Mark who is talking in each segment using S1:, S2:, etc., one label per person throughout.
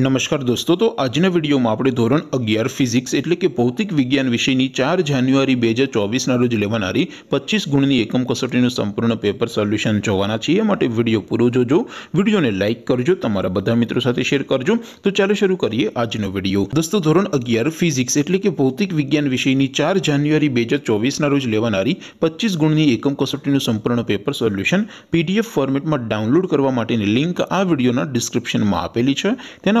S1: નમસ્કાર દોસ્તો તો આજના વિડીયોમાં આપણે ધોરણ અગિયાર ફિઝિક્સ એટલે કે ભૌતિક વિજ્ઞાન વિષયની ચાર જાન્યુઆરી બે હજાર ચોવીસના રોજ લેવાનારી પચીસ ગુણની એકમ કસોટીનું સંપૂર્ણ પેપર સોલ્યુશન જોવાના છીએ માટે વિડીયો પૂરો જોજો વિડીયોને લાઇક કરજો તમારા બધા મિત્રો સાથે શેર કરજો તો ચાલો શરૂ કરીએ આજનો વિડીયો દોસ્તો ધોરણ અગિયાર ફિઝિક્સ એટલે કે ભૌતિક વિજ્ઞાન વિષયની ચાર જાન્યુઆરી બે હજાર ચોવીસના રોજ લેવાનારી પચીસ ગુણની એકમ કસોટીનું સંપૂર્ણ પેપર સોલ્યુશન પીડીએફ ફોર્મેટમાં ડાઉનલોડ કરવા માટેની લિંક આ વિડીયોના ડિસ્ક્રિપ્શનમાં આપેલી છે તેના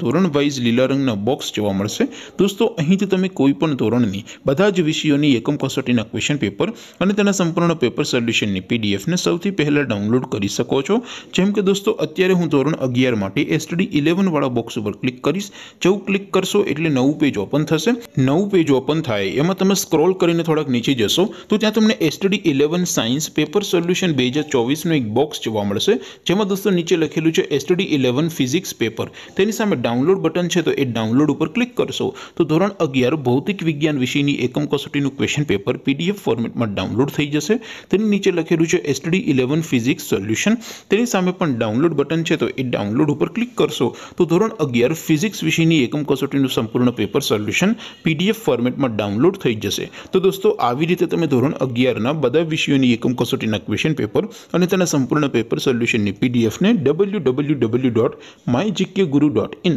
S1: ધોરણ વાઇઝ લીલા રંગના બોક્સ જોવા મળશે દોસ્તો અહીંથી તમે કોઈપણ ધોરણની બધા જ વિષયોની એકમ કસોટીના ક્વેશ્ચન પેપર અને તેના સંપૂર્ણ પેપર સોલ્યુશનની પીડીએફ ને સૌથી પહેલા ડાઉનલોડ કરી શકો છો જેમ કે દોસ્તો અત્યારે હું ધોરણ 11 માટે STD 11 વાળો બોક્સ પર ક્લિક કરશો જ ક્લિક કરશો એટલે નવું પેજ ઓપન થશે નવું પેજ ઓપન થાય એમાં તમે સ્ક્રોલ કરીને થોડક નીચે જશો તો ત્યાં તમને STD 11 સાયન્સ પેપર સોલ્યુશન 2024 નો એક બોક્સ જોવા મળશે જેમાં દોસ્તો નીચે લખેલું છે STD 11 ફિઝિક્સ પેપર તેની સામે डाउनलोड बटन छे तो ए डाउनलोड ऊपर क्लिक करसो तो ધોરણ 11 ભૌતિક વિજ્ઞાન વિષયની એકમ કસોટીનું ક્વેશ્ચન પેપર પીડીએફ ફોર્મેટમાં ડાઉનલોડ થઈ જશે તેની નીચે લખેલું છે STD 11 फिजिक्स સોલ્યુશન તેની સામે પણ ડાઉનલોડ બટન છે તો એ ડાઉનલોડ ઉપર ક્લિક કરશો તો ધોરણ 11 ફિઝિક્સ વિષયની એકમ કસોટીનું સંપૂર્ણ પેપર સોલ્યુશન પીડીએફ ફોર્મેટમાં ડાઉનલોડ થઈ જશે તો દોસ્તો આવી રીતે તમે ધોરણ 11 ના બધે વિષયોની એકમ કસોટીના ક્વેશ્ચન પેપર અને તેના સંપૂર્ણ પેપર સોલ્યુશનની પીડીએફ ને www.mygkguru.in